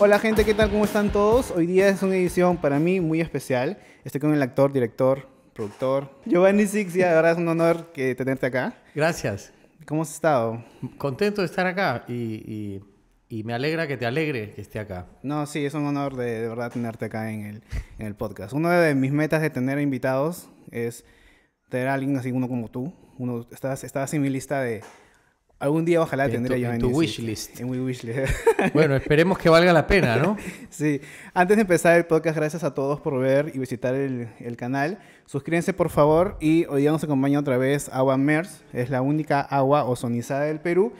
Hola gente, ¿qué tal? ¿Cómo están todos? Hoy día es una edición para mí muy especial. Estoy con el actor, director, productor Giovanni Sixia. De verdad es un honor que tenerte acá. Gracias. ¿Cómo has estado? Contento de estar acá y, me alegra que te alegre que esté acá. No, sí, es un honor de, verdad tenerte acá en el, podcast. Una de mis metas de tener invitados es tener a alguien así, uno como tú. Uno, estás, estás en mi lista de, Algún día ojalá tendré yo en, tu wishlist. En mi wishlist. bueno, esperemos que valga la pena, ¿no? sí. Antes de empezar el podcast, gracias a todos por ver y visitar el, el canal. Suscríbanse, por favor. Y hoy día nos acompaña otra vez Agua MERS. Es la única agua ozonizada del Perú.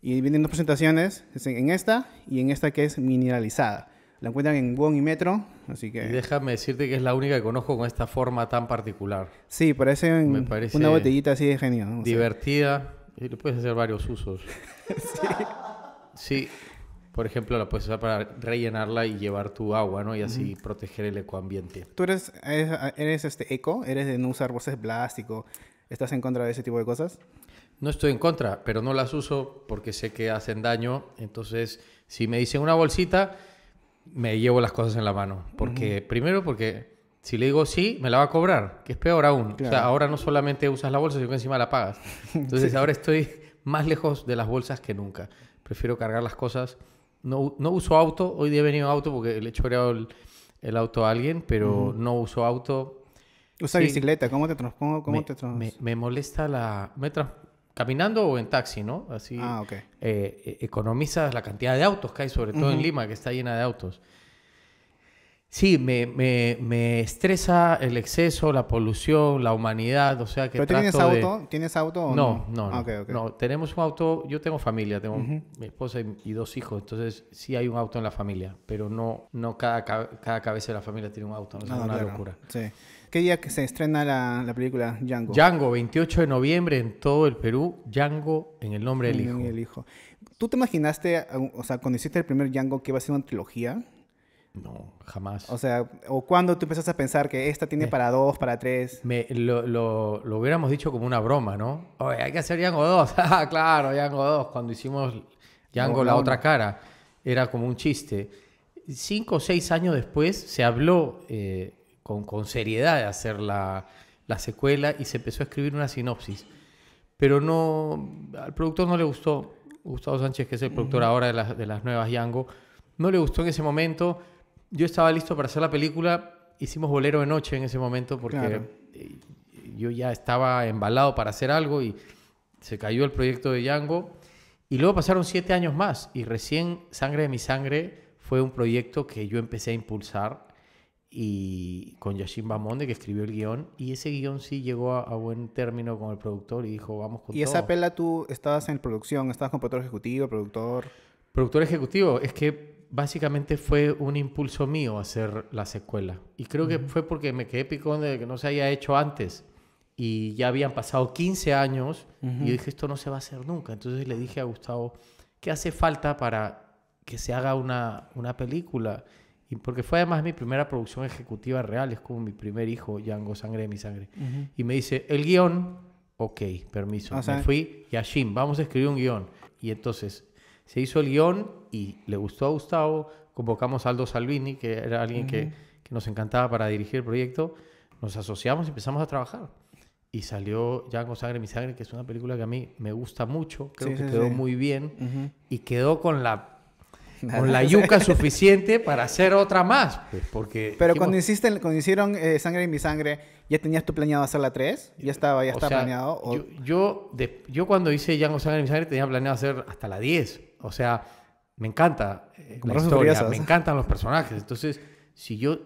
Y vienen dos presentaciones. En esta y en esta que es mineralizada. La encuentran en Wong y Metro, así que... déjame decirte que es la única que conozco con esta forma tan particular. Sí, parece, una botellita así de genial. Divertida, y le puedes hacer varios usos. sí. Sí. Por ejemplo, la puedes usar para rellenarla y llevar tu agua, ¿no? Y así proteger el ecoambiente. Tú eres, eres, este eco, eres de no usar bolsas de plástico. ¿Estás en contra de ese tipo de cosas? No estoy en contra, pero no las uso porque sé que hacen daño. Entonces, si me dicen una bolsita, me llevo las cosas en la mano. Porque, primero, porque si le digo sí, me la va a cobrar, que es peor aún. ahora no solamente usas la bolsa, sino que encima la pagas. Entonces ahora estoy más lejos de las bolsas que nunca. Prefiero cargar las cosas. No, uso auto, hoy día he venido auto porque le he choreado el, auto a alguien, pero mm. no uso auto. Usa bicicleta, ¿cómo te me, molesta la... caminando o en taxi, ¿no? Así ah, eh, e-, economizas la cantidad de autos que hay, sobre todo en Lima, que está llena de autos. Sí, me, me, me, estresa el exceso, la polución, la humanidad, o sea que ¿Pero tienes auto? ¿Tienes auto o no? No, ah, no, Tenemos un auto, yo tengo familia, tengo mi esposa y, dos hijos, entonces sí hay un auto en la familia, pero no, no cada, cabeza de la familia tiene un auto, no, es ah, una locura. Sí. ¿Qué día que se estrena la, película Django? Django, 28 de noviembre en todo el Perú, Django en el nombre del hijo. el hijo. ¿Tú te imaginaste, o sea, cuando hiciste el primer Django, que iba a ser una trilogía? No, jamás. O sea, o cuando tú empezaste a pensar que esta tiene eh. para dos, para tres. Me, lo, lo, lo, hubiéramos dicho como una broma, ¿no? Oye, hay que hacer Django 2. ah, claro, Django 2. Cuando hicimos Django la otra cara, era como un chiste. Cinco o seis años después se habló eh, con, con, seriedad de hacer la, la secuela y se empezó a escribir una sinopsis. Pero no, al productor no le gustó. Gustavo Sánchez, que es el productor ahora de, las, de las nuevas Django, no le gustó en ese momento yo estaba listo para hacer la película, hicimos Bolero de Noche en ese momento porque eh, yo ya estaba embalado para hacer algo y se cayó el proyecto de Django. Y luego pasaron siete años más y recién Sangre de mi Sangre fue un proyecto que yo empecé a impulsar y con Yashin Bamonde que escribió el guión y ese guión sí llegó a, buen término con el productor y dijo vamos con ¿Y esa pela tú estabas en producción, estabas con productor ejecutivo, productor? Productor ejecutivo, es que básicamente fue un impulso mío hacer la secuela. Y creo que fue porque me quedé picón de que no se haya hecho antes. Y ya habían pasado 15 años y dije, esto no se va a hacer nunca. Entonces le dije a Gustavo, ¿qué hace falta para que se haga una, una película? Y porque fue además mi primera producción ejecutiva real, es como mi primer hijo, yango sangre de mi sangre. Y me dice, el guión, ok, permiso. Ah, me fui, Yashin, vamos a escribir un guión. Y entonces se hizo el guión y le gustó a Gustavo, convocamos a Aldo Salvini, que era alguien que, nos encantaba para dirigir el proyecto, nos asociamos y empezamos a trabajar. Y salió ya con Sangre Mi Sangre, que es una película que a mí me gusta mucho, creo que quedó muy bien y quedó con la con la yuca suficiente para hacer otra más. Pues, porque Pero cuando, hiciste, cuando hicieron eh, Sangre y mi sangre, ¿ya tenías tú planeado hacer la 3? ¿Ya estaba, ya estaba planeado? Yo, yo, de, yo, cuando hice Yango Sangre y mi sangre tenía planeado hacer hasta la 10 o sea, me encanta eh, la historia, me encantan los personajes. Entonces, si yo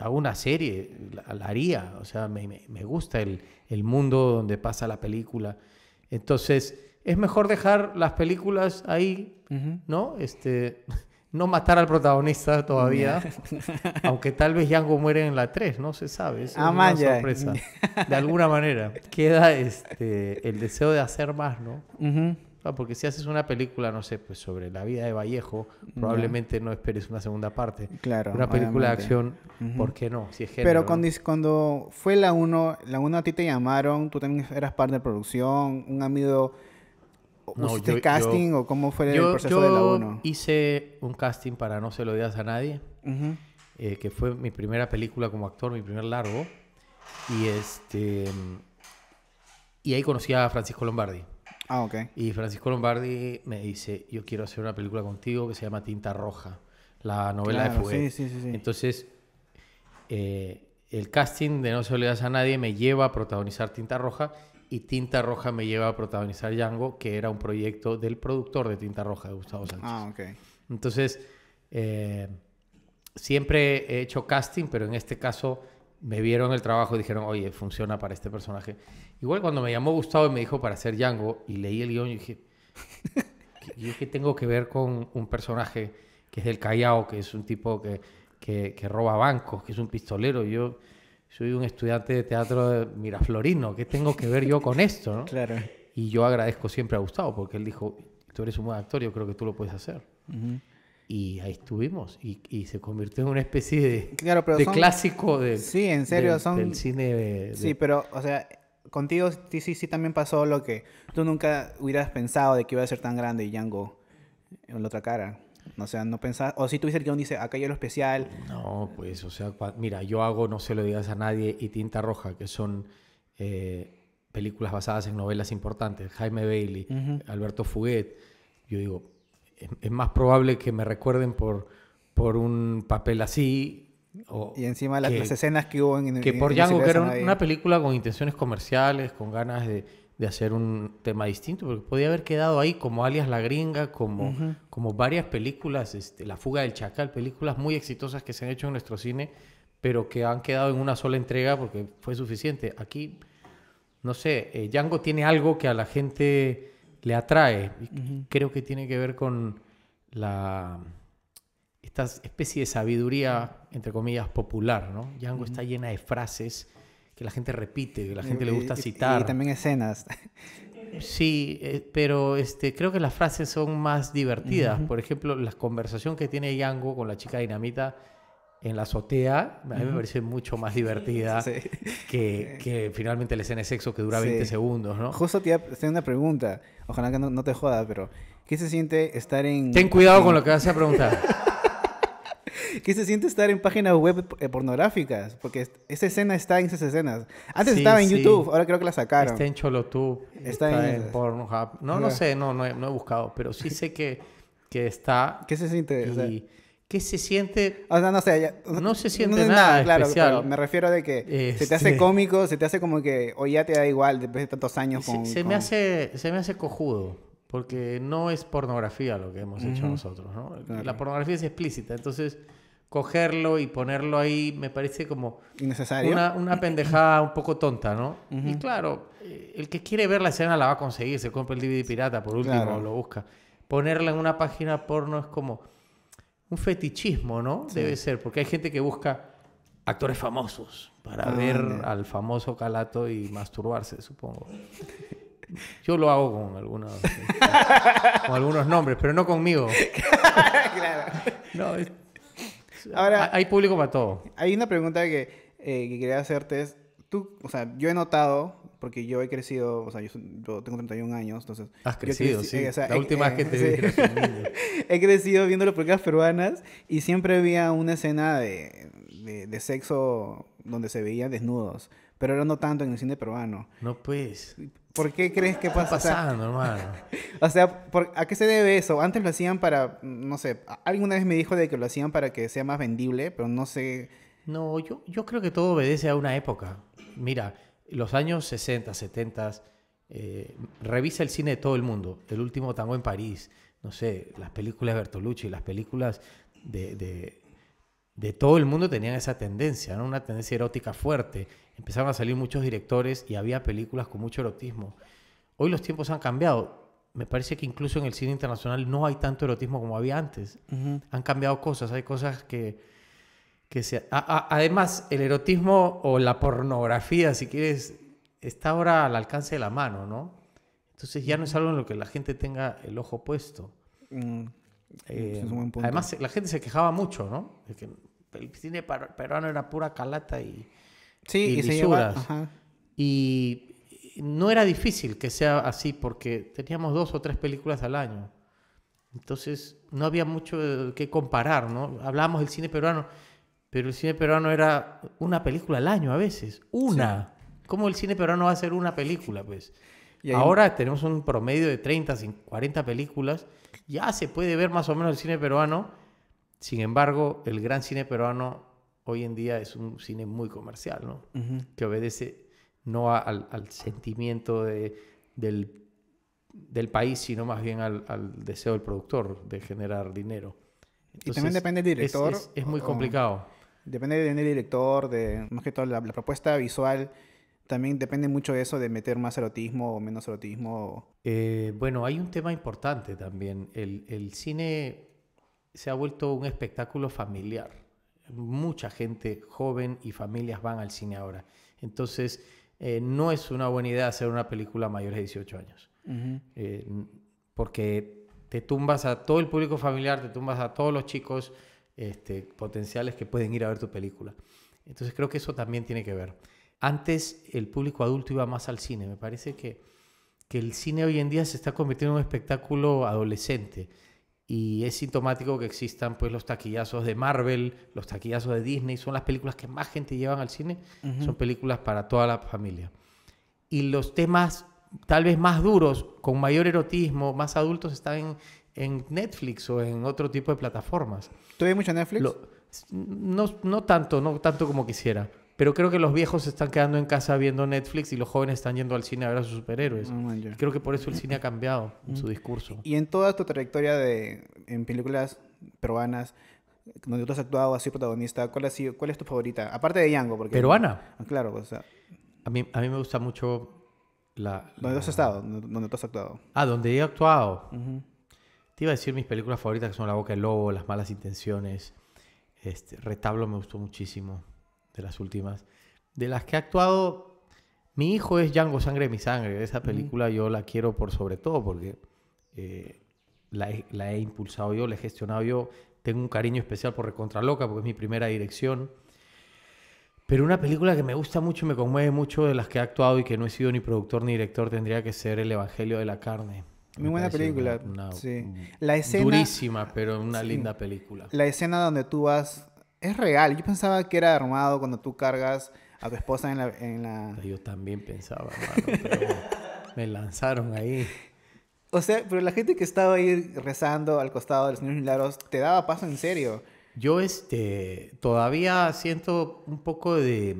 hago una serie, la, haría. O sea, me, gusta el, mundo donde pasa la película. Entonces, es mejor dejar las películas ahí, ¿no? Este, no matar al protagonista todavía. aunque tal vez Yango muere en la 3, no se sabe. Es ah, una sorpresa. De alguna manera. Queda este, el deseo de hacer más, ¿no? porque si haces una película, no sé, pues sobre la vida de Vallejo, probablemente no, esperes una segunda parte. Claro. Una película de acción, ¿por qué no? Si Pero cuando, cuando fue la 1, la 1 a ti te llamaron, tú también eras parte de producción, un amigo... ¿Usted casting o cómo fue el proceso yo de la 1? hice un casting para No se lo digas a nadie, eh, que fue mi primera película como actor, mi primer largo. Y este... Y ahí conocí a Francisco Lombardi. Ah, Y Francisco Lombardi me dice, yo quiero hacer una película contigo que se llama Tinta Roja, la novela de Fuguet. Sí, sí, sí, Entonces, eh, el casting de No se olvidas a nadie me lleva a protagonizar Tinta Roja y Tinta Roja me lleva a protagonizar Django, que era un proyecto del productor de Tinta Roja, de Gustavo Sánchez. Ah, ok. Entonces, eh, siempre he hecho casting, pero en este caso me vieron el trabajo y dijeron, oye, funciona para este personaje. Igual cuando me llamó Gustavo y me dijo para hacer Django y leí el guión, y dije, ¿qué, ¿qué, tengo que ver con un personaje que es del Callao, que es un tipo que, que, roba bancos, que es un pistolero? Yo soy un estudiante de teatro de miraflorino, ¿qué tengo que ver yo con esto? ¿no? Claro. Y yo agradezco siempre a Gustavo porque él dijo, tú eres un buen actor, yo creo que tú lo puedes hacer. Y ahí estuvimos y, se convirtió en una especie de, claro, pero clásico de, sí, en serio, son, del cine. sí, pero, o sea, contigo sí, sí, también pasó lo que tú nunca hubieras pensado de que iba a ser tan grande y Django en la otra cara. O sea, no pensás, o si tuviste el guión dice, acá hay lo especial. No, pues, o sea, mira, yo hago No se lo digas a nadie y Tinta Roja, que son eh, películas basadas en novelas importantes, Jaime Bailey, Alberto Fuguet. Yo digo, es, más probable que me recuerden por, por un papel así y encima las, escenas que hubo en... Que por Django, que era una película con intenciones comerciales, con ganas de, hacer un tema distinto, porque podía haber quedado ahí como alias La Gringa, como, como varias películas, este, La Fuga del Chacal, películas muy exitosas que se han hecho en nuestro cine, pero que han quedado en una sola entrega porque fue suficiente. Aquí, no sé, eh, Django tiene algo que a la gente le atrae. Creo que tiene que ver con la esta especie de sabiduría, entre comillas, popular, ¿no? Django está llena de frases que la gente repite, que la eh, gente le gusta citar. Y, también escenas. Sí, eh, pero este, creo que las frases son más divertidas. Por ejemplo, la conversación que tiene Django con la chica dinamita en la azotea, a mí me parece mucho más divertida que, que, finalmente la escena de sexo que dura 20 segundos, ¿no? Justo te tengo una pregunta, ojalá que no, te joda, pero ¿qué se siente estar en... Ten cuidado con lo que vas a preguntar. ¿Qué se siente estar en páginas web eh, pornográficas? Porque esa escena está en esas escenas. Antes estaba en YouTube, ahora creo que la sacaron. Está en Cholotube, está, en, Pornhub. No, no sé, no, no he, buscado, pero sí sé que, que está. ¿Qué se siente? ¿Qué se siente? O sea, no sé, no se siente nada, claro, especial. me refiero de que se te hace este. cómico, se te hace como que hoy ya te da igual después de tantos años con, se, me hace se me hace cojudo porque no es pornografía lo que hemos hecho nosotros, ¿no? La pornografía es explícita, entonces cogerlo y ponerlo ahí me parece como ¿Innecesario? Una, una pendejada un poco tonta, ¿no? Y claro, eh, el que quiere ver la escena la va a conseguir, se compra el DVD pirata por último lo busca. Ponerla en una página porno es como un fetichismo, ¿no? Debe ser, porque hay gente que busca actores famosos para ah, ver al famoso Calato y masturbarse, supongo. Yo lo hago con algunos, con algunos nombres, pero no conmigo. claro. No, es, Ahora, hay público para todo. Hay una pregunta eh, que, quería hacerte es, tú, o sea, yo he notado porque yo he crecido, o sea, yo, tengo 31 años, entonces... Has crecido, sí. Eh, la última vez que te eh, vi. he crecido viendo las películas peruanas y siempre había una escena de, de, de, sexo donde se veían desnudos, pero era no tanto en el cine peruano. No, pues. ¿Por qué crees que pasa? Está pasando, hermano. o sea, ¿a qué se debe eso? Antes lo hacían para, no sé, alguna vez me dijo de que lo hacían para que sea más vendible, pero no sé. No, yo, yo creo que todo obedece a una época. Mira, los años 60, 70, eh, revisa el cine de todo el mundo. El último tango en París, no sé, las películas de Bertolucci, las películas de, de todo el mundo tenían esa tendencia, ¿no? una tendencia erótica fuerte. Empezaron a salir muchos directores y había películas con mucho erotismo. Hoy los tiempos han cambiado. Me parece que incluso en el cine internacional no hay tanto erotismo como había antes. Han cambiado cosas, hay cosas que, que además, el erotismo o la pornografía, si quieres, está ahora al alcance de la mano, ¿no? Entonces ya no es algo en lo que la gente tenga el ojo puesto. Mm. Eh, además, la gente se quejaba mucho, ¿no? el cine peruano era pura calata y, sí, y, no era difícil que sea así porque teníamos dos o tres películas al año. Entonces no había mucho eh, que comparar, ¿no? Hablábamos del cine peruano, pero el cine peruano era una película al año a veces, una. ¿Cómo el cine peruano va a ser una película, pues? Y Ahora tenemos un promedio de 30, 40 películas. Ya se puede ver más o menos el cine peruano sin embargo, el gran cine peruano hoy en día es un cine muy comercial, ¿no? Que obedece no al, sentimiento de, del, país, sino más bien al, deseo del productor de generar dinero. y también depende del director. Es, muy complicado. Depende del director, de más que todo la, propuesta visual. También depende mucho de eso de meter más erotismo o menos erotismo. Eh, bueno, hay un tema importante también. el cine se ha vuelto un espectáculo familiar. Mucha gente joven y familias van al cine ahora. Entonces, eh, no es una buena idea hacer una película mayor de 18 años. Eh, porque te tumbas a todo el público familiar, te tumbas a todos los chicos este, potenciales que pueden ir a ver tu película. Entonces creo que eso también tiene que ver. Antes el público adulto iba más al cine. Me parece que, que el cine hoy en día se está convirtiendo en un espectáculo adolescente y es sintomático que existan pues los taquillazos de Marvel, los taquillazos de Disney, son las películas que más gente llevan al cine, son películas para toda la familia. Y los temas tal vez más duros, con mayor erotismo, más adultos, están en, Netflix o en otro tipo de plataformas. ¿Tú ves mucho Netflix? no, no tanto, no tanto como quisiera. Pero creo que los viejos se están quedando en casa viendo Netflix y los jóvenes están yendo al cine a ver a sus superhéroes. Mm, creo que por eso el cine ha cambiado en su mm. discurso. Y en toda tu trayectoria de, en películas peruanas, donde tú has actuado, así protagonista, ¿cuál, es tu favorita? Aparte de Yango. Porque, ¿Peruana? Ah, claro, o sea... A mí, a mí me gusta mucho la... ¿Dónde has estado? ¿Dónde tú has actuado? Ah, donde he actuado. Te iba a decir mis películas favoritas que son La Boca del Lobo, Las Malas Intenciones, este, Retablo me gustó muchísimo de las últimas, de las que ha actuado. Mi hijo es Django Sangre Mi Sangre. Esa película yo la quiero por sobre todo porque eh, la, he, impulsado yo, la he gestionado yo. Tengo un cariño especial por Recontra Loca porque es mi primera dirección. Pero una película que me gusta mucho me conmueve mucho de las que he actuado y que no he sido ni productor ni director tendría que ser El Evangelio de la Carne. Muy buena película. La durísima, pero una linda película. La escena donde tú vas es real. Yo pensaba que era armado cuando tú cargas a tu esposa en la... Yo también pensaba, hermano, pero me lanzaron ahí. O sea, pero la gente que estaba ahí rezando al costado del señor milagros, te daba paso en serio. Yo este, todavía siento un poco de...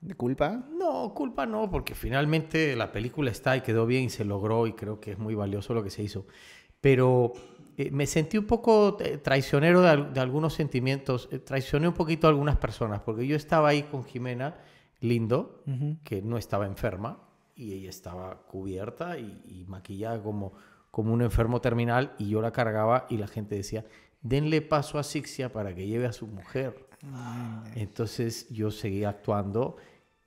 ¿De culpa? No, culpa no, porque finalmente la película está y quedó bien y se logró y creo que es muy valioso lo que se hizo. Pero eh, me sentí un poco eh, traicionero de, algunos sentimientos, eh, traicioné un poquito a algunas personas, porque yo estaba ahí con Jimena Lindo, que no estaba enferma, y ella estaba cubierta y, maquillada como, como un enfermo terminal, y yo la cargaba y la gente decía, denle paso a Sixia para que lleve a su mujer. Entonces yo seguía actuando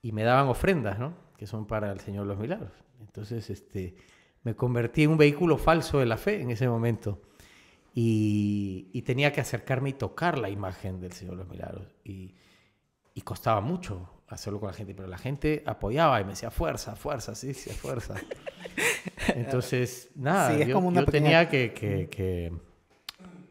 y me daban ofrendas, ¿no? Que son para el Señor los Milagros. Entonces, este, me convertí en un vehículo falso de la fe en ese momento. Y, tenía que acercarme y tocar la imagen del Señor de los Milagros. Y, costaba mucho hacerlo con la gente, pero la gente apoyaba y me decía, fuerza, fuerza, sí, sí, fuerza. Entonces, nada, yo, tenía que, que,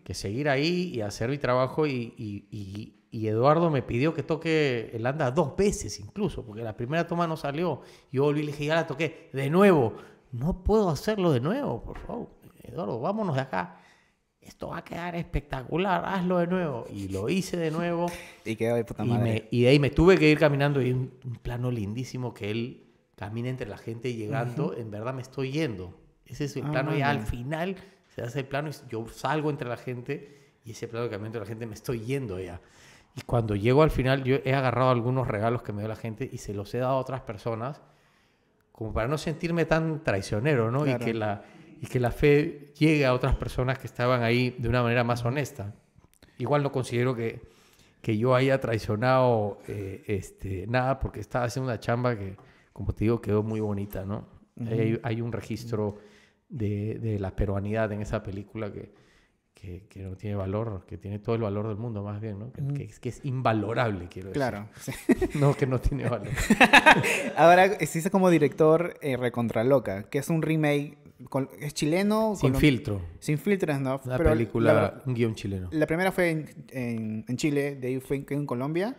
que, seguir ahí y hacer mi trabajo y, y, Eduardo me pidió que toque el anda dos veces incluso, porque la primera toma no salió. Yo volví y le dije, ya la toqué de nuevo. No puedo hacerlo de nuevo, por favor. Eduardo, vámonos de acá esto va a quedar espectacular, hazlo de nuevo. Y lo hice de nuevo. y quedó de puta madre. Y, de ahí me tuve que ir caminando y un, plano lindísimo que él camina entre la gente llegando, en verdad me estoy yendo. Ese es el ah, plano y al final se hace el plano y yo salgo entre la gente y ese plano que camino entre la gente me estoy yendo ya. Y cuando llego al final, yo he agarrado algunos regalos que me dio la gente y se los he dado a otras personas, como para no sentirme tan traicionero, ¿no? Y que la, y que la fe llegue a otras personas que estaban ahí de una manera más honesta. Igual no considero que, yo haya traicionado eh, este, nada porque estaba haciendo una chamba que, como te digo, quedó muy bonita, ¿no? hay, un registro de, la peruanidad en esa película que, no tiene valor, que tiene todo el valor del mundo, más bien, ¿no? Que, es, que es invalorable, quiero decir. Claro. no, que no tiene valor. Ahora, existe como director eh, recontra loca que es un remake es chileno. Sin filtro. Sin filtro, ¿no? Una película, un guión chileno. La primera fue en, en, Chile, de ahí fue en, en Colombia.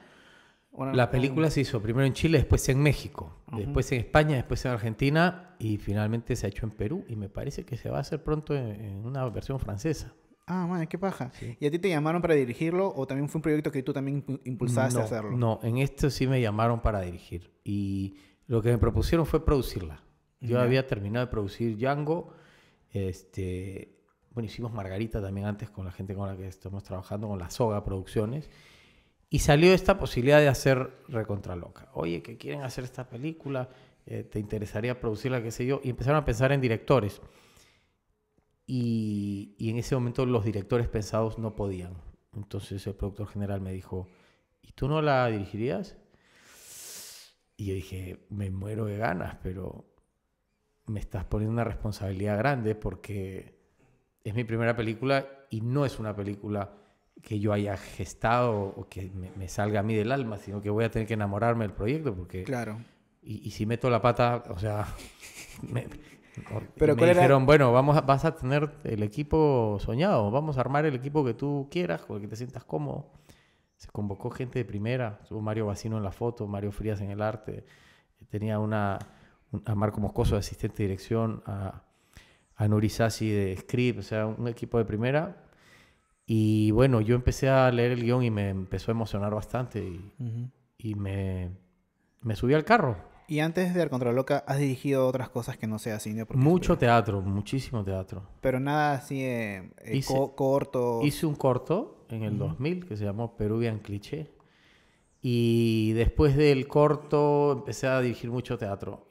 la película se hizo primero en Chile, después en México, después en España, después en Argentina y finalmente se ha hecho en Perú y me parece que se va a hacer pronto en, una versión francesa. Ah, madre qué paja. ¿Y a ti te llamaron para dirigirlo o también fue un proyecto que tú también impulsaste a hacerlo? No, en esto sí me llamaron para dirigir y lo que me propusieron fue producirla. Yo había terminado de producir Django. Este, bueno, hicimos Margarita también antes con la gente con la que estamos trabajando, con la Soga Producciones. Y salió esta posibilidad de hacer Recontra Loca. Oye, que quieren hacer esta película, eh, te interesaría producirla, qué sé yo. Y empezaron a pensar en directores. Y, y en ese momento los directores pensados no podían. Entonces el productor general me dijo, ¿y tú no la dirigirías? Y yo dije, me muero de ganas, pero me estás poniendo una responsabilidad grande porque es mi primera película y no es una película que yo haya gestado o que me, salga a mí del alma, sino que voy a tener que enamorarme del proyecto porque... Claro. Y, si meto la pata, o sea, me, Pero me dijeron, bueno, vamos vas a tener el equipo soñado, vamos a armar el equipo que tú quieras, con el que te sientas cómodo. Se convocó gente de primera, estuvo Mario Vacino en la foto, Mario Frías en el arte, tenía una a Marco Moscoso de asistente de dirección, a, a Nuri Sassi de script, o sea, un equipo de primera. Y bueno, yo empecé a leer el guión y me empezó a emocionar bastante y, y me, me subí al carro. Y antes de Loca ¿has dirigido otras cosas que no sea cine? Mucho teatro, muchísimo teatro. Pero nada así eh, eh, corto. Hice un corto en el 2000 que se llamó Peruvian Cliché. Y después del corto empecé a dirigir mucho teatro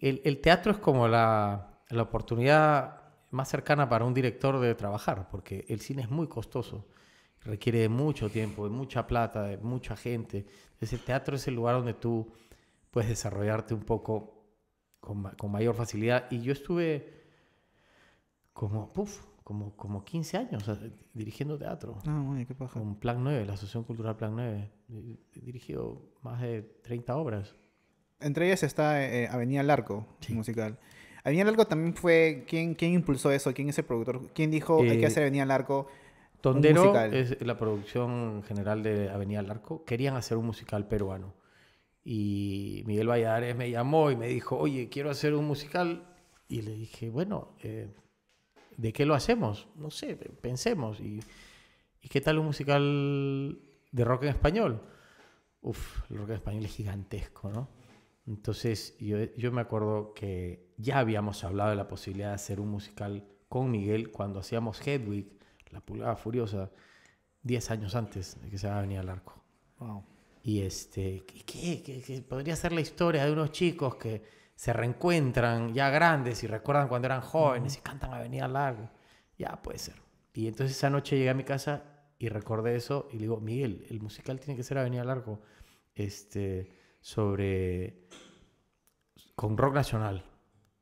el, teatro es como la, la, oportunidad más cercana para un director de trabajar, porque el cine es muy costoso, requiere de mucho tiempo, de mucha plata, de mucha gente. Entonces el teatro es el lugar donde tú puedes desarrollarte un poco con, con mayor facilidad. Y yo estuve como, puff, como, como 15 años dirigiendo teatro. Ah, qué paja. Con Plan 9, la Asociación Cultural Plan 9. He eh, dirigido más de 30 obras. Entre ellas está eh, eh, Avenida arco sí. musical. Avenida Arco también fue ¿quién impulsó eso, quién es el productor, quién dijo hay que eh, hacer Avenida El Tondero es la producción general de Avenida Arco. Querían hacer un musical peruano. Y Miguel Valladares me llamó y me dijo, oye, quiero hacer un musical. Y le dije, bueno, ¿de qué lo hacemos? No sé, pensemos. Y, ¿Y qué tal un musical de rock en español? Uf, el rock en español es gigantesco, ¿no? Entonces yo, yo me acuerdo que ya habíamos hablado de la posibilidad de hacer un musical con Miguel cuando hacíamos Hedwig, La Pulgada Furiosa, 10 años antes de que se venir al arco. Wow. Y este, ¿qué, qué, podría ser la historia de unos chicos que se reencuentran ya grandes y recuerdan cuando eran jóvenes y cantan Avenida Largo. Ya puede ser. Y entonces esa noche llegué a mi casa y recordé eso y le digo, Miguel, el musical tiene que ser Avenida Largo. Este, sobre con rock nacional.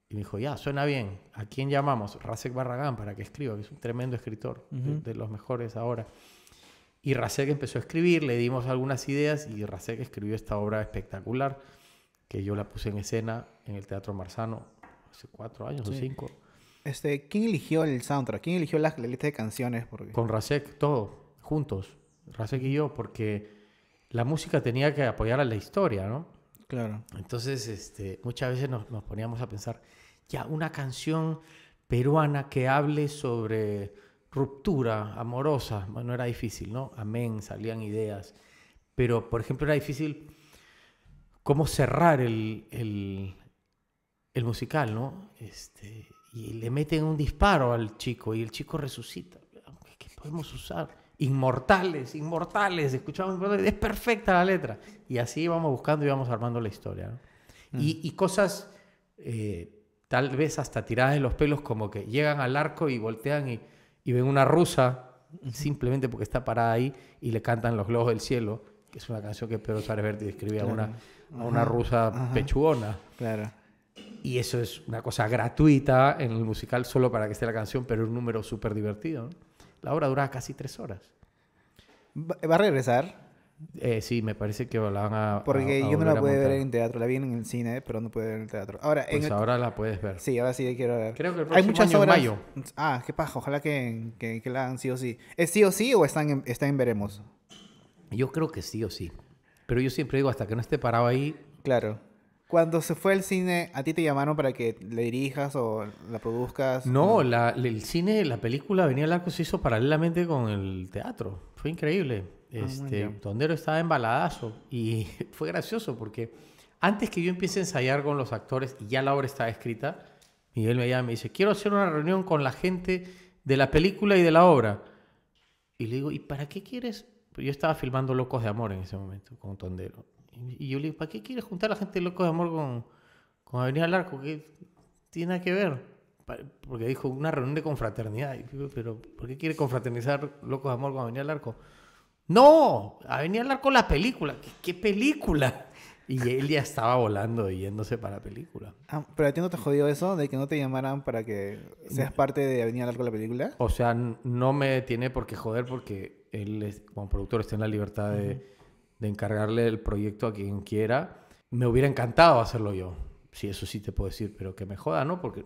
Y me dijo, ya, suena bien. ¿A quién llamamos? Rasek Barragán para que escriba, que es un tremendo escritor, de, los mejores ahora. Y Rasek empezó a escribir, le dimos algunas ideas y Rasek escribió esta obra espectacular que yo la puse en escena en el Teatro Marzano hace cuatro años o cinco. Este, ¿Quién eligió el soundtrack? ¿Quién eligió la, lista de canciones? Porque... Con Rasek, todos. juntos, Rasek y yo, porque la música tenía que apoyar a la historia, ¿no? Claro. Entonces, este, muchas veces nos, poníamos a pensar, ya, una canción peruana que hable sobre ruptura amorosa, bueno, era difícil, ¿no? Amén, salían ideas. Pero, por ejemplo, era difícil cómo cerrar el, el, musical, ¿no? Este, y le meten un disparo al chico y el chico resucita. ¿Qué podemos usar? inmortales, inmortales, escuchamos es perfecta la letra. Y así vamos buscando y vamos armando la historia. Mm. Y, cosas eh, tal vez hasta tiradas de los pelos, como que llegan al arco y voltean y, ven una rusa simplemente porque está parada ahí y le cantan Los Globos del Cielo, que es una canción que Pedro Suárez Berti a, una, una rusa pechuona pechugona. Claro. Y eso es una cosa gratuita en el musical solo para que esté la canción, pero un número súper divertido. ¿no? La obra dura casi tres horas. ¿Va a regresar? Eh, sí, me parece que la van a. Porque yo no la pude ver en teatro, la vi en el cine, pero no pude ver en el teatro. Ahora, pues ahora la puedes ver. Sí, ahora sí quiero ver. Creo que el Hay muchas obras... en mayo. Ah, qué paja, ojalá que, que, la hagan sí o sí. ¿Es sí o sí o están en, están en Veremos? Yo creo que sí o sí. Pero yo siempre digo, hasta que no esté parado ahí. Claro. Cuando se fue al cine, ¿a ti te llamaron para que le dirijas o la produzcas? No, el cine, la película Venía la se hizo paralelamente con el teatro. Fue increíble. Ah, este, Tondero estaba embaladazo y fue gracioso porque antes que yo empiece a ensayar con los actores y ya la obra estaba escrita, Miguel me llama y me dice, quiero hacer una reunión con la gente de la película y de la obra. Y le digo, ¿y para qué quieres? Pues yo estaba filmando Locos de Amor en ese momento con Tondero. Y yo le digo, ¿para qué quieres juntar a la gente de Locos de Amor con, Avenida Larco? ¿Qué tiene que ver? Porque dijo una reunión de confraternidad. pero ¿por qué quiere confraternizar Locos de Amor con Avenida Larco? No, Avenida Larco la película. ¿Qué, película? Y él ya estaba volando y yéndose para la película. Ah, pero a ti no te jodido eso de que no te llamaran para que seas parte de Avenida Larco la película. O sea, no me tiene por qué joder porque él como productor está en la libertad de, de encargarle el proyecto a quien quiera. Me hubiera encantado hacerlo yo, sí, eso sí te puedo decir, pero que me joda, ¿no? Porque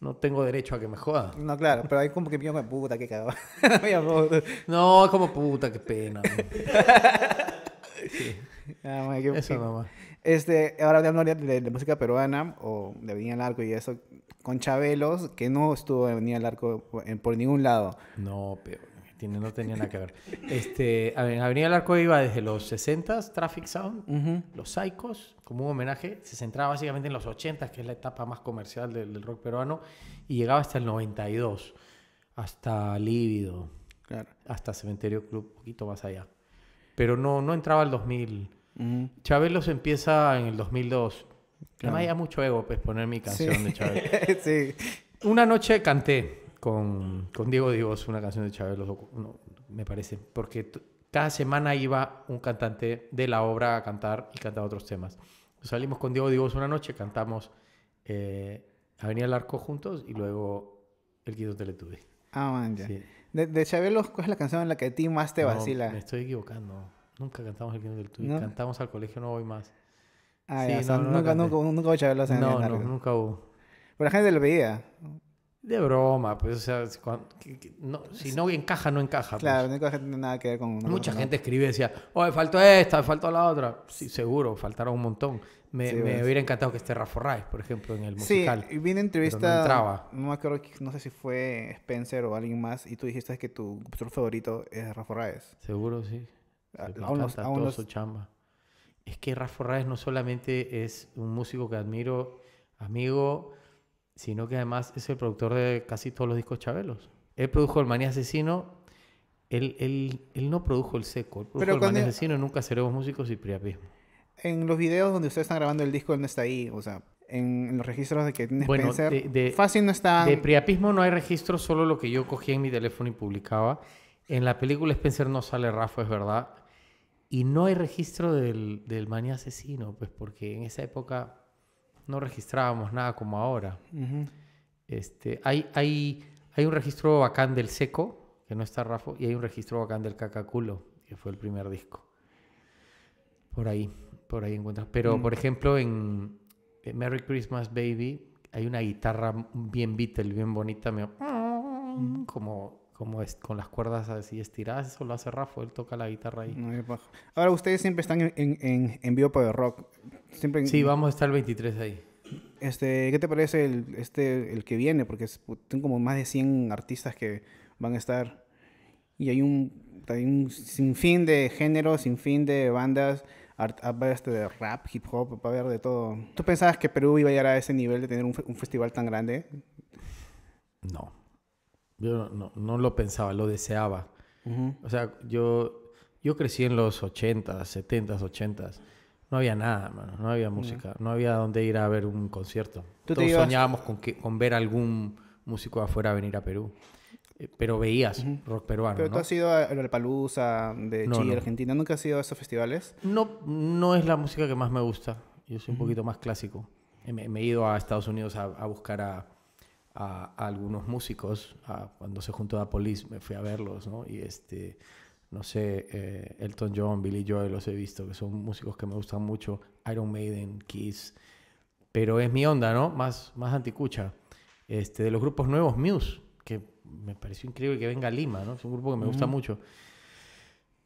no tengo derecho a que me joda. No, claro, pero hay como que me puta, qué no, es como puta, qué pena. Ah, este, ahora hablamos de, de, música peruana o de Venir al Arco y eso, con Chabelos, que no estuvo en Venir al Arco por ningún lado. No, pero no tenía nada que ver. Este, Avenida del Arco iba desde los 60s, Traffic Sound, los Psychos, como un homenaje. Se centraba básicamente en los 80s, que es la etapa más comercial del, rock peruano, y llegaba hasta el 92, hasta Lívido, hasta Cementerio Club, un poquito más allá. Pero no, no entraba al 2000. Uh -huh. empieza en el 2002. Me Además, mucho ego, pues, poner mi canción de Chávez. Una noche canté con, con Diego Dios, una canción de Chabelo, no, me parece, porque cada semana iba un cantante de la obra a cantar y cantaba otros temas. Salimos con Diego Dios una noche, cantamos eh, Avenida del Arco juntos y luego El Guido Teletubi. Ah, man, ya. De, Chabelo, ¿cuál es la canción en la que a ti más te vacila? Me estoy equivocando. Nunca cantamos El Guido Teletubi. Cantamos al colegio, no voy más. Ah, ya, nunca, nunca, nunca, hubo Chabelo No, no, nunca hubo. Pero la gente lo veía. De broma, pues, o sea, no, si no encaja, no encaja. Pues. Claro, no tiene nada que ver con. Mucha gente escribe y decía, oye, faltó esta, faltó la otra. Sí, seguro, faltaron un montón. Me, hubiera encantado que esté Rafa Rice, por ejemplo, en el musical. Sí, vi una entrevista. No, no, me acuerdo, no sé si fue Spencer o alguien más, y tú dijiste que tu compositor favorito es Rafa Rice. Seguro, sí. A, me chamba. Es que Rafa Rice no solamente es un músico que admiro, amigo sino que además es el productor de casi todos los discos Chabelos. Él produjo El Manía Asesino, él, no produjo El Seco, El Manía Asesino, Nunca Seremos Músicos y Priapismo. En los videos donde ustedes están grabando el disco, él no está ahí, o sea, en los registros de que bueno, Spencer, de, fácil no está... De Priapismo no hay registro. solo lo que yo cogía en mi teléfono y publicaba. En la película Spencer no sale Rafa, es verdad. Y no hay registro del, del asesino, pues porque en esa época no registrábamos nada como ahora. este, hay, hay, hay un registro bacán del Seco, que no está Rafa, y hay un registro bacán del Cacaculo, que fue el primer disco. Por ahí, por ahí encuentras. Pero, mm. por ejemplo, en, Merry Christmas Baby hay una guitarra bien Beatle, bien bonita, mm. como como es, con las cuerdas así estiradas, eso lo hace Rafa, él toca la guitarra ahí. Ahora ustedes siempre están en, en, en vivo para el rock. Siempre Sí, vamos a estar el 23 ahí. Este, ¿Qué te parece el, este, el que viene? Porque tengo como más de 100 artistas que van a estar y hay un, un sinfín de géneros, sinfín de bandas, ah, este de rap, hip hop, para ver de todo. ¿Tú pensabas que Perú iba a llegar a ese nivel de tener un festival tan grande? No. Yo no, no lo pensaba, lo deseaba. O sea, yo, yo crecí en los 80, 70, 80. No había nada, mano. No había música. No había dónde ir a ver un concierto. Todos soñábamos con, que, con ver algún músico afuera venir a Perú. Eh, pero veías rock peruano. Pero tú has ido a Paluza de Chile, Argentina. ¿Nunca has ido a esos festivales? No, no es la música que más me gusta. Yo soy un poquito más clásico. Eh, me, me he ido a Estados Unidos a, a buscar a, a, algunos músicos, a, cuando se juntó da Police me fui a verlos, ¿no? Y este, no sé, eh, Elton John, Billy Joel, los he visto, que son músicos que me gustan mucho, Iron Maiden, Kiss, pero es mi onda, ¿no? Más, más anticucha. Este, de los grupos nuevos, Muse, que me pareció increíble que venga Lima, ¿no? Es un grupo que me gusta mucho.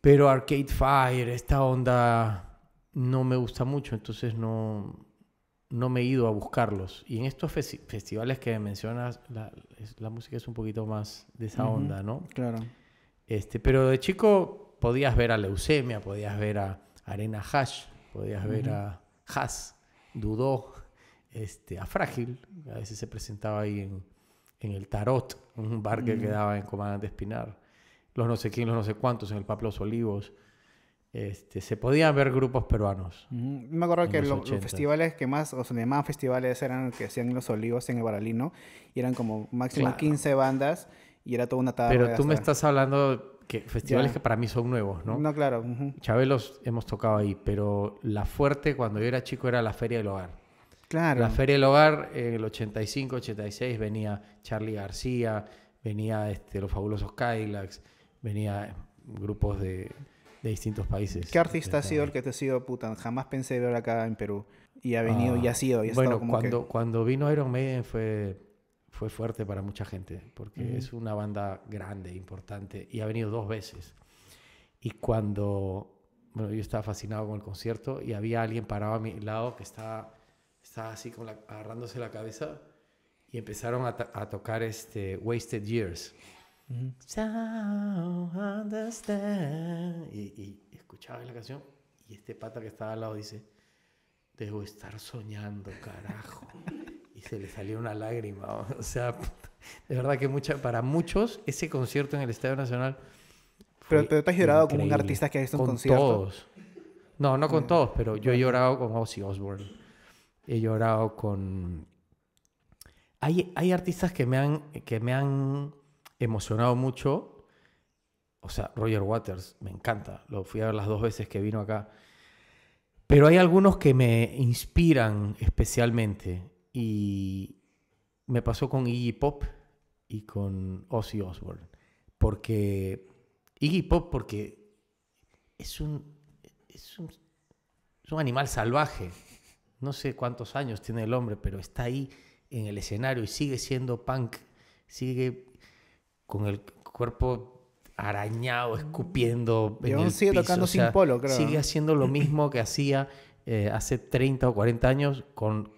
Pero Arcade Fire, esta onda no me gusta mucho, entonces no, no me he ido a buscarlos. Y en estos festivales que mencionas, la, música es un poquito más de esa onda, ¿no? Claro. Este, pero de chico podías ver a Leucemia, podías ver a Arena Hash, podías ver a Has, Dudó, este, a Frágil, a veces se presentaba ahí en, el Tarot, un bar que quedaba en Comandante Espinar. Los no sé quién, los no sé cuántos, en el los Olivos. Este, se podían ver grupos peruanos. Me acuerdo que los, festivales que más, o se festivales, eran los que hacían los olivos en el Baralino, y eran como máximo 15 bandas, y era toda una tabla Pero tú me estás hablando que festivales que para mí son nuevos, ¿no? No, claro. Chabelos hemos tocado ahí, pero la fuerte cuando yo era chico era la Feria del Hogar. Claro. La Feria del Hogar, en el 85, 86, venía Charlie García, venía este, los fabulosos Kylax venía grupos de de distintos países. ¿Qué artista ha sido el que te ha sido puta? Jamás pensé ver acá en Perú. Y ha venido, y ha ah, sido. bueno, cuando, cuando vino Iron Maiden fue, fue fuerte para mucha gente, porque es una banda grande, importante, y ha venido dos veces. Y cuando, bueno, yo estaba fascinado con el concierto y había alguien parado a mi lado que estaba, está así como agarrándose la cabeza y empezaron a, a tocar este Wasted Years. Y, escuchaba la canción y este pata que estaba al lado dice, debo estar soñando, carajo. y se le salió una lágrima. O sea, de verdad que para muchos ese concierto en el Estadio Nacional... Pero te has llorado con un artista que ha visto un con Todos. No, no con eh. todos, pero yo he llorado con Ozzy Osbourne. He llorado con. Hay, hay artistas que me han, que me han emocionado mucho. O sea, Roger Waters, me encanta. Lo fui a ver las dos veces que vino acá. Pero hay algunos que me inspiran especialmente. Y me pasó con Iggy Pop y con Ozzy Osbourne. Porque Iggy Pop, porque es un, es un, es un animal salvaje. No sé cuántos años tiene el hombre, pero está ahí en el escenario y sigue siendo punk, sigue con el cuerpo arañado, escupiendo. sigue tocando sin polo, creo. Sigue haciendo lo mismo que hacía eh, hace 30 o 40 años con,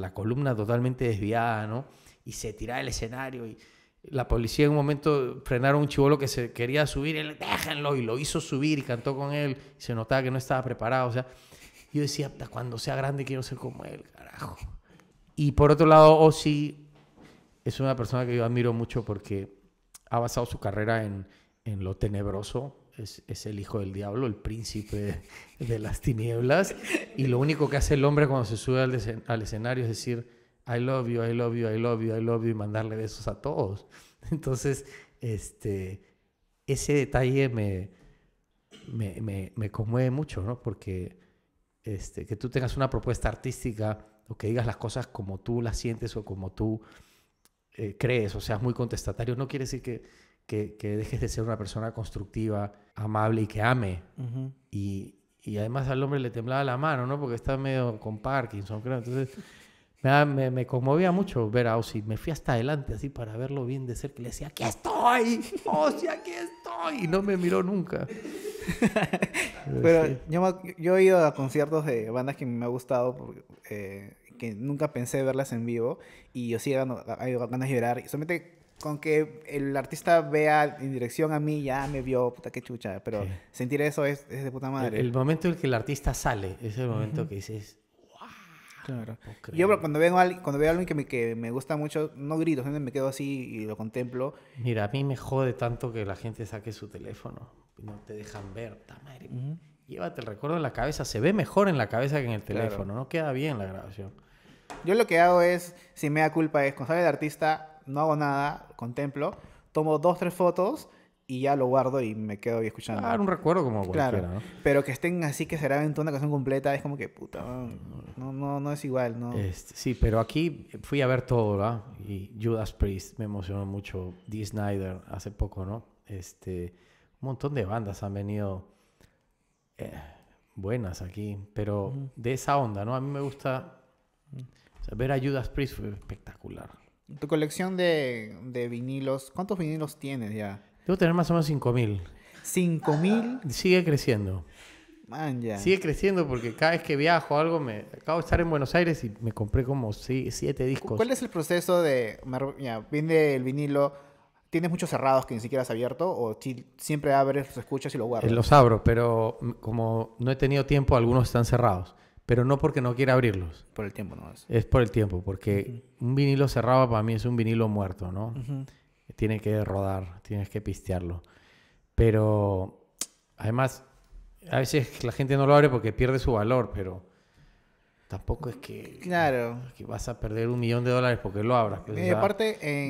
la columna totalmente desviada, ¿no? Y se tira del escenario y la policía en un momento frenaron a un chivolo que se quería subir, él, déjenlo, y lo hizo subir y cantó con él, se notaba que no estaba preparado, o sea, yo decía, cuando sea grande quiero ser como él, carajo. Y por otro lado, Ozzy es una persona que yo admiro mucho porque ha basado su carrera en, lo tenebroso. Es, el hijo del diablo, el príncipe de, las tinieblas. Y lo único que hace el hombre cuando se sube al, al escenario es decir, I love you, I love you, I love you, I love you, y mandarle besos a todos. Entonces, este, ese detalle me, me, me, conmueve mucho, ¿no? Porque este, que tú tengas una propuesta artística o que digas las cosas como tú las sientes o como tú eh, crees o seas muy contestatario, no quiere decir que, que, dejes de ser una persona constructiva, amable y que ame. y, y, además al hombre le temblaba la mano, ¿no? Porque está medio con Parkinson, creo. Entonces me, me, conmovía mucho ver a Ozzy. Me fui hasta adelante así para verlo bien de cerca. Le decía, aquí estoy, Ozzy, aquí estoy. Y no me miró nunca. Pero yo, yo, he ido a conciertos de bandas que me ha gustado. Eh, que nunca pensé verlas en vivo y yo sí iba a ganas de llorar. Solamente con que el artista vea en dirección a mí, ya me vio, puta que chucha. Pero sentir eso es, de puta madre. El, momento en que el artista sale es el momento que dices. ¡Wow! Claro. yo cuando veo a alguien, cuando veo a alguien que, me, que me gusta mucho, no grito, sino me quedo así y lo contemplo. Mira, a mí me jode tanto que la gente saque su teléfono. No te dejan ver, puta madre. llévate el recuerdo en la cabeza, se ve mejor en la cabeza que en el teléfono, no queda bien la grabación. Yo lo que hago es, si me da culpa, es con sale de artista, no hago nada, contemplo, tomo dos, tres fotos y ya lo guardo y me quedo ahí escuchando. Ah, un recuerdo como cualquiera, Pero que estén así que será toda una canción completa es como que puta, no, no, no es igual, ¿no? Este, sí, pero aquí fui a ver todo, ¿verdad? Y Judas Priest me emocionó mucho, Dee Snyder hace poco, ¿no? Este, un montón de bandas han venido eh, buenas aquí, pero de esa onda, ¿no? A mí me gusta mm ver a Judas fue espectacular. Tu colección de, de vinilos, ¿cuántos vinilos tienes ya? Debo tener más o menos 5.000. ¿5.000? Sigue creciendo. Man, ya. Sigue creciendo porque cada vez que viajo algo, me acabo de estar en Buenos Aires y me compré como siete discos. ¿Cuál es el proceso de, ya, vende el vinilo, tienes muchos cerrados que ni siquiera has abierto o siempre abres, los escuchas y lo guardas? Eh, los abro, pero mm, como no he tenido tiempo, algunos están cerrados pero no porque no quiera abrirlos. Por el tiempo no es. Es por el tiempo, porque un vinilo cerrado para mí es un vinilo muerto, ¿no? Tiene que rodar, tienes que pistearlo. Pero además, a veces la gente no lo abre porque pierde su valor, pero tampoco es que claro que vas a perder un millón de dólares porque lo abras pues,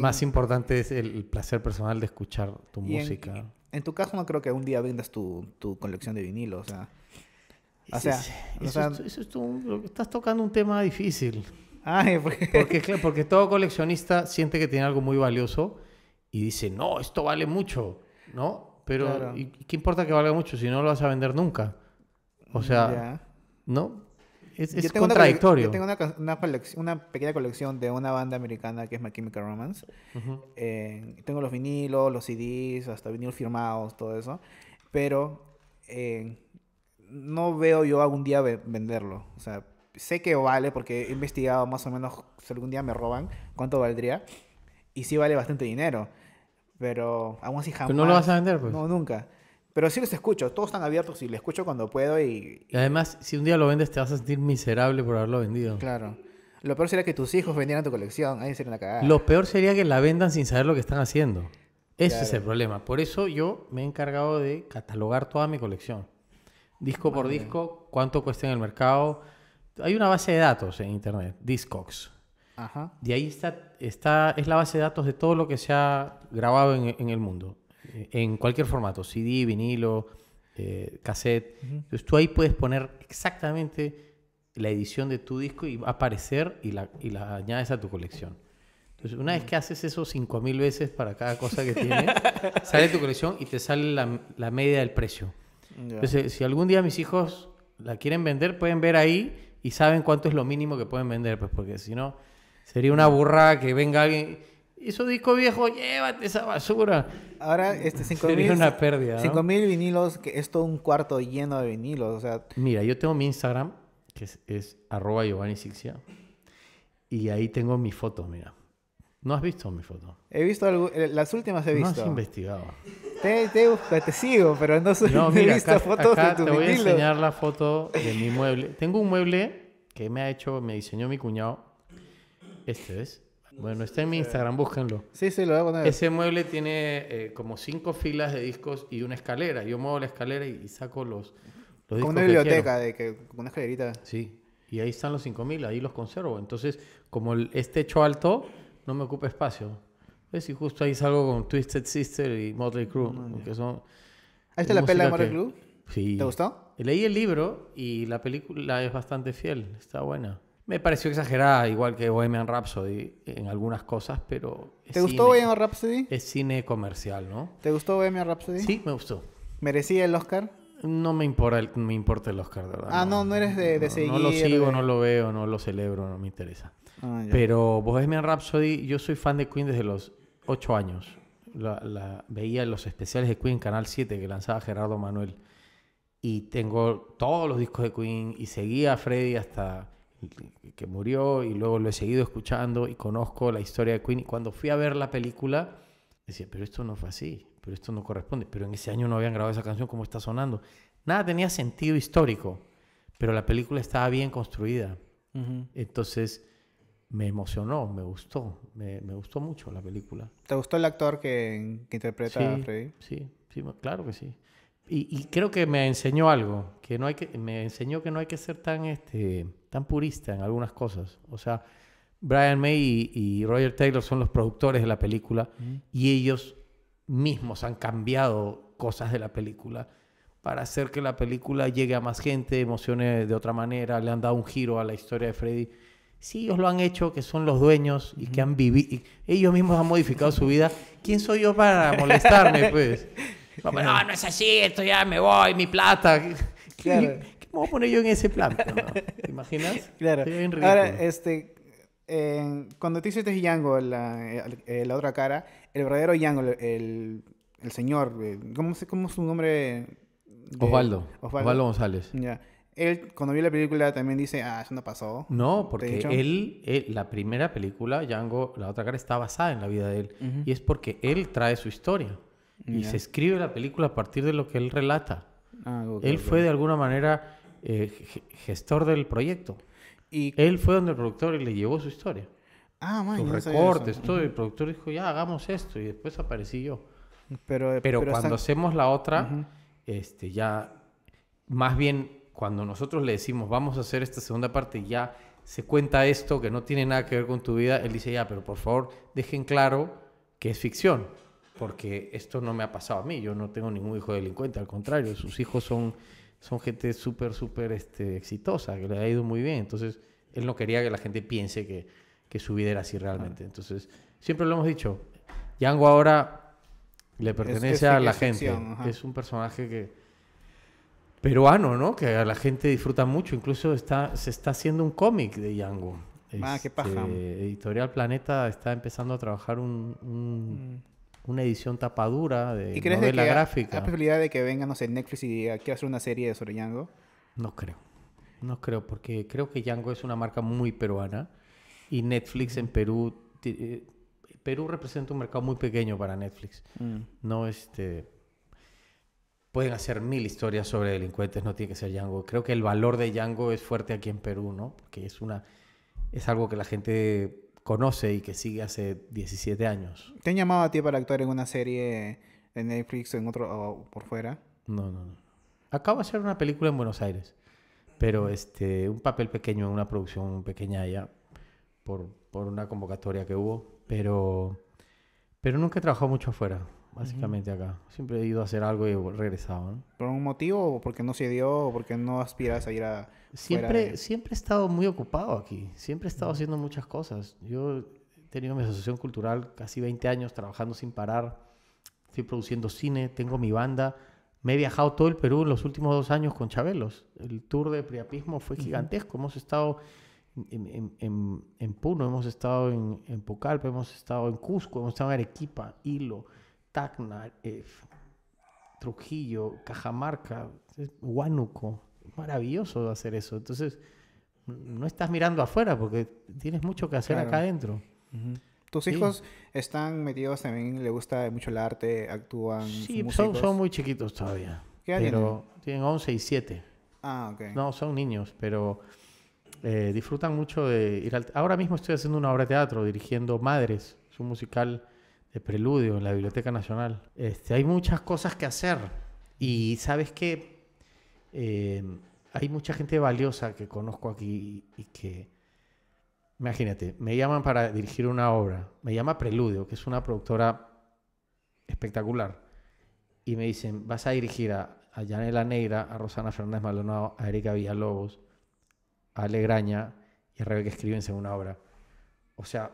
más importante es el, placer personal de escuchar tu música en, tu caso no creo que un día vendas tu, tu colección de vinilos o sea o sea, estás tocando un tema difícil. Ay, pues. porque... porque... todo coleccionista siente que tiene algo muy valioso y dice, no, esto vale mucho, ¿no? Pero ¿qué importa que valga mucho si no lo vas a vender nunca? O sea, ¿no? Es, contradictorio. yo tengo una, una, pequeña colección de una banda americana que es My Chemical Romance. Eh, tengo los vinilos, los CDs, hasta vinilos firmados, todo eso. Pero eh, no veo yo algún día venderlo. O sea, sé que vale porque he investigado más o menos si algún día me roban cuánto valdría. Y sí vale bastante dinero. Pero aún así jamás. Pero no lo vas a vender, pues. No, nunca. Pero sí los escucho, todos están abiertos y les escucho cuando puedo y, además, si un día lo vendes te vas a sentir miserable por haberlo vendido. Claro. Lo peor sería que tus hijos vendieran tu colección, ahí sería una cagada. Lo peor sería que la vendan sin saber lo que están haciendo. Ese es el problema. Por eso yo me he encargado de catalogar toda mi colección disco por disco, cuánto cuesta en el mercado. Hay una base de datos en Internet, Discogs. Ajá. De ahí está, está, es la base de datos de todo lo que se ha grabado en, el mundo, eh, en cualquier formato, CD, vinilo, eh, cassette. Entonces tú ahí puedes poner exactamente la edición de tu disco y va a aparecer y la, añades a tu colección. Entonces, una vez que haces eso 5.000 veces para cada cosa que tienes, sale tu colección y te sale la media del precio si algún día mis hijos la quieren vender, pueden ver ahí y saben cuánto es lo mínimo que pueden vender, pues porque si no, sería una burra que venga alguien. Eso disco viejo, llévate esa basura. Ahora, este 5 Sería una pérdida. mil vinilos, que es todo un cuarto lleno de vinilos. O sea... Mira, yo tengo mi Instagram, que es, arroba Giovanni Sixia. Y ahí tengo mi foto mira. ¿No has visto mi foto He visto eh, las últimas he visto. No has investigado. Te, te, sigo, pero no soy no, mira, fotos Te voy a enseñar la foto de mi mueble. Tengo un mueble que me ha hecho, me diseñó mi cuñado. Este es. Bueno, está en mi Instagram, búsquenlo. Sí, sí, lo voy a poner. Ese mueble tiene eh, como cinco filas de discos y una escalera. Yo muevo la escalera y, saco los, discos. Como una biblioteca, como de que, una escalerita. Sí, y ahí están los 5000, ahí los conservo. Entonces, como el, es este techo alto, no me ocupa espacio. Y justo ahí salgo con Twisted Sister y Motley Crue. que son ¿Ahí la peli de Motley Crue? Sí. ¿Te gustó? Leí el libro y la película es bastante fiel. Está buena. Me pareció exagerada, igual que Bohemian Rhapsody en algunas cosas, pero. ¿Te gustó Bohemian Rhapsody? Es cine comercial, ¿no? ¿Te gustó Bohemian Rhapsody? Sí, me gustó. ¿Merecía el Oscar? No me importa el, me importa el Oscar, ¿verdad? Ah, no, no eres de, de no, No lo sigo, no lo veo, no lo celebro, no me interesa. Ah, pero Bohemian Rhapsody, yo soy fan de Queen desde los ocho años. La, la, veía los especiales de Queen Canal 7 que lanzaba Gerardo Manuel. Y tengo todos los discos de Queen y seguía a Freddy hasta que murió y luego lo he seguido escuchando y conozco la historia de Queen. Y cuando fui a ver la película, decía, pero esto no fue así, pero esto no corresponde. Pero en ese año no habían grabado esa canción como está sonando. Nada tenía sentido histórico, pero la película estaba bien construida. Entonces me emocionó, me gustó, me, me, gustó mucho la película. ¿Te gustó el actor que, interpreta a Freddy? Sí, sí, claro que sí. Y, creo que me enseñó algo, que no hay que, me enseñó que no hay que ser tan, este, tan purista en algunas cosas. O sea, Brian May y, Roger Taylor son los productores de la película y ellos mismos han cambiado cosas de la película para hacer que la película llegue a más gente, emocione de otra manera, le han dado un giro a la historia de Freddy si ellos lo han hecho, que son los dueños y que han vivido, ellos mismos han modificado su vida, ¿quién soy yo para molestarme, pues? pues? No, no, es así, esto ya me voy, mi plata. ¿Qué, me voy a poner yo en ese plan? ¿Te imaginas? Claro. Ahora, este, cuando te hiciste Yango la, eh, eh, la, otra cara, el verdadero Yango, el, señor, eh, ¿cómo, ¿cómo, es su nombre? Osvaldo. Osvaldo. Osvaldo. González. Ya él, cuando vio la película, también dice, ah, eso no pasó. No, porque él, la primera película, Django, la otra cara, está basada en la vida de él. Y es porque él trae su historia. Y se escribe la película a partir de lo que él relata. Ah, él fue de alguna manera eh, gestor del proyecto. Y... Él fue donde el productor y le llevó su historia. Ah, Sus recortes, todo. El productor dijo, ya, hagamos esto. Y después aparecí yo. Pero, pero, cuando hacemos la otra, este, ya más bien cuando nosotros le decimos, vamos a hacer esta segunda parte, ya se cuenta esto que no tiene nada que ver con tu vida, él dice, ya, pero por favor, dejen claro que es ficción, porque esto no me ha pasado a mí, yo no tengo ningún hijo delincuente, al contrario, sus hijos son, son gente súper, súper este, exitosa, que le ha ido muy bien, entonces él no quería que la gente piense que, su vida era así realmente, entonces siempre lo hemos dicho, Yango ahora le pertenece a la gente, es un personaje que peruano, ¿no? Que la gente disfruta mucho. Incluso está, se está haciendo un cómic de Django. Ah, qué paja. Este, Editorial Planeta está empezando a trabajar mm. una edición tapadura de ¿Y crees que gráfica. ¿Hay posibilidad de que vengan, no sé, Netflix y aquí hacer una serie sobre Django? No creo. No creo, porque creo que Django es una marca muy peruana y Netflix en mm. Perú... Eh, Perú representa un mercado muy pequeño para Netflix. Mm. No, este pueden hacer mil historias sobre delincuentes, no tiene que ser Django. Creo que el valor de Django es fuerte aquí en Perú, ¿no? Porque es una es algo que la gente conoce y que sigue hace 17 años. ¿Te han llamado a ti para actuar en una serie de Netflix o en otro por fuera? No, no, no. Acabo de hacer una película en Buenos Aires, pero este un papel pequeño en una producción pequeña allá por, una convocatoria que hubo, pero pero nunca he trabajado mucho afuera básicamente acá. Siempre he ido a hacer algo y regresaba, ¿no? ¿Por un motivo o porque no se dio o porque no aspiras a ir a... Siempre, siempre he estado muy ocupado aquí, siempre he estado haciendo muchas cosas. Yo he tenido mi asociación cultural casi 20 años trabajando sin parar, estoy produciendo cine, tengo mi banda, me he viajado todo el Perú en los últimos dos años con Chabelos. El tour de Priapismo fue gigantesco, hemos estado... En, en, en, en, Puno, hemos estado en, Pucallpa, hemos estado en Cusco, hemos estado en Arequipa, Hilo, Tacna, eh, Trujillo, Cajamarca, Huánuco. Maravilloso hacer eso. Entonces, no estás mirando afuera porque tienes mucho que hacer acá adentro. ¿Tus hijos están metidos también? ¿Le gusta mucho el arte? ¿Actúan? Sí, son, muy chiquitos todavía. ¿Qué tienen? 11 y 7. Ah, ok. No, son niños, pero eh, disfrutan mucho de ir al... Ahora mismo estoy haciendo una obra de teatro dirigiendo Madres, su un musical de preludio en la Biblioteca Nacional. Este, hay muchas cosas que hacer y sabes que eh, hay mucha gente valiosa que conozco aquí y, que, imagínate, me llaman para dirigir una obra, me llama Preludio, que es una productora espectacular, y me dicen, vas a dirigir a, Janela Neira, a Rosana Fernández Maldonado, a Erika Villalobos, a Alegraña y a Rebeca Escribense en una obra. O sea,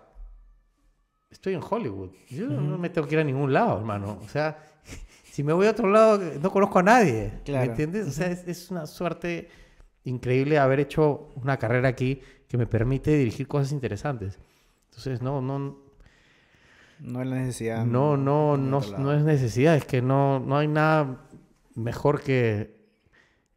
estoy en Hollywood. Yo no me tengo que ir a ningún lado, hermano. O sea, si me voy a otro lado, no conozco a nadie. Claro. ¿Me entiendes? O sea, es, es, una suerte increíble haber hecho una carrera aquí que me permite dirigir cosas interesantes. Entonces, no, no. No es necesidad. No, no, no, no es necesidad. Es que no, no hay nada mejor que,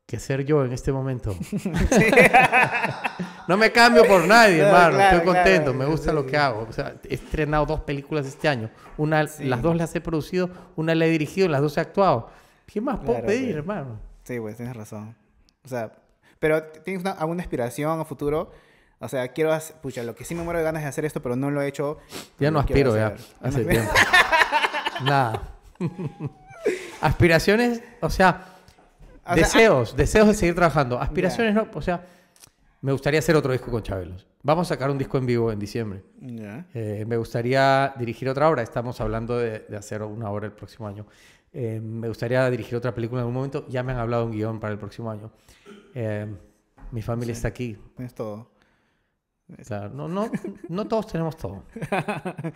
que ser yo en este momento. No me cambio por nadie, hermano. Estoy contento, me gusta lo que hago. he estrenado dos películas este año. Una, Las dos las he producido, una la he dirigido, las dos he actuado. ¿Qué más puedo pedir, hermano? Sí, güey. tienes razón. O sea, pero ¿tienes alguna aspiración a futuro? O sea, quiero hacer, pucha, lo que sí me muero de ganas de hacer esto, pero no lo he hecho. Ya no aspiro, ya. Hace tiempo. Nada. Aspiraciones, o sea, deseos, ah, deseos de seguir trabajando. Aspiraciones no, o sea, me gustaría hacer otro disco con Chabelos. Vamos a sacar un disco en vivo en diciembre. Eh, me gustaría dirigir otra obra. Estamos hablando de, hacer una obra el próximo año. Eh, me gustaría dirigir otra película en algún momento. Ya me han hablado un guión para el próximo año. Eh, mi familia está aquí. Es todo. no, no, no todos tenemos todo.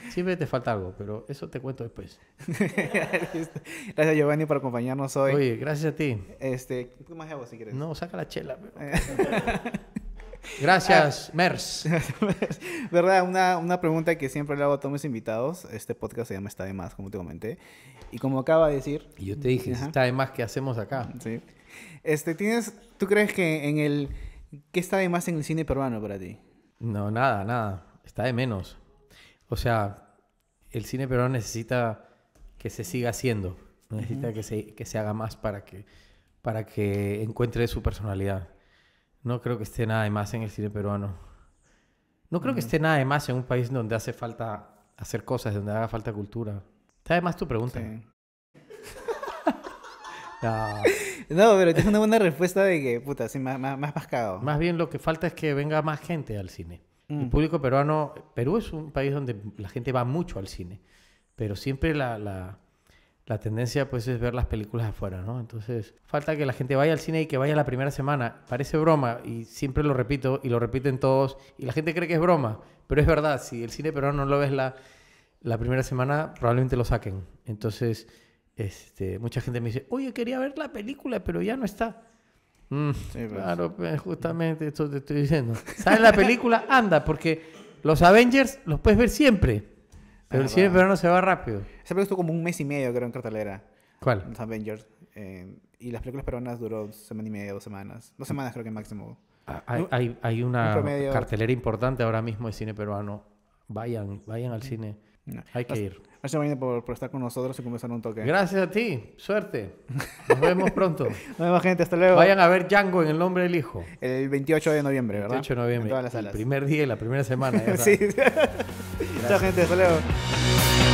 Siempre te falta algo, pero eso te cuento después. gracias, Giovanni, por acompañarnos hoy. Oye, gracias a ti. Este, ¿Qué más hago si quieres? No, saca la chela. Gracias, ah. Mers. ¿Verdad? Una, pregunta que siempre le hago a todos mis invitados. Este podcast se llama Está de Más, como te comenté. Y como acaba de decir... Y yo te dije, está de más, que hacemos acá? Sí. Este, ¿tienes, ¿Tú crees que en el... ¿Qué está de más en el cine peruano para ti? No, nada, nada. Está de menos. O sea, el cine peruano necesita que se siga haciendo. Necesita que, se, que se haga más para que, para que encuentre su personalidad. No creo que esté nada de más en el cine peruano. No creo que esté nada de más en un país donde hace falta hacer cosas, donde haga falta cultura. Está además más tu pregunta. no. pero tienes una buena respuesta de que, puta, sí, más, más, pascado. Más bien lo que falta es que venga más gente al cine. El mm. público peruano, Perú es un país donde la gente va mucho al cine, pero siempre la, la la tendencia pues es ver las películas afuera, ¿no? Entonces, falta que la gente vaya al cine y que vaya la primera semana. Parece broma y siempre lo repito y lo repiten todos y la gente cree que es broma, pero es verdad, si el cine pero no lo ves la, la primera semana, probablemente lo saquen. Entonces, este, mucha gente me dice, oye, quería ver la película, pero ya no está. Mm, pues. claro, justamente esto te estoy diciendo. ¿Sabes la película? Anda, porque los Avengers los puedes ver siempre. Pero el ah, cine peruano se va rápido. ese película estuvo como un mes y medio, creo, en cartelera. ¿Cuál? Los Avengers. Eh, y las películas peruanas duró semana y media, dos semanas. Dos semanas creo que máximo. Ah, hay, una cartelera importante ahora mismo de cine peruano. Vayan, vayan al cine. Hay que ir. Gracias, Marina por, estar con nosotros y comenzar un toque. Gracias a ti. Suerte. Nos vemos pronto. Nos vemos, gente. Hasta luego. Vayan a ver Django en el nombre del hijo. El 28 de noviembre, ¿verdad? 28 de noviembre. El primer día y la primera semana. sí. Chao, gente. Hasta luego.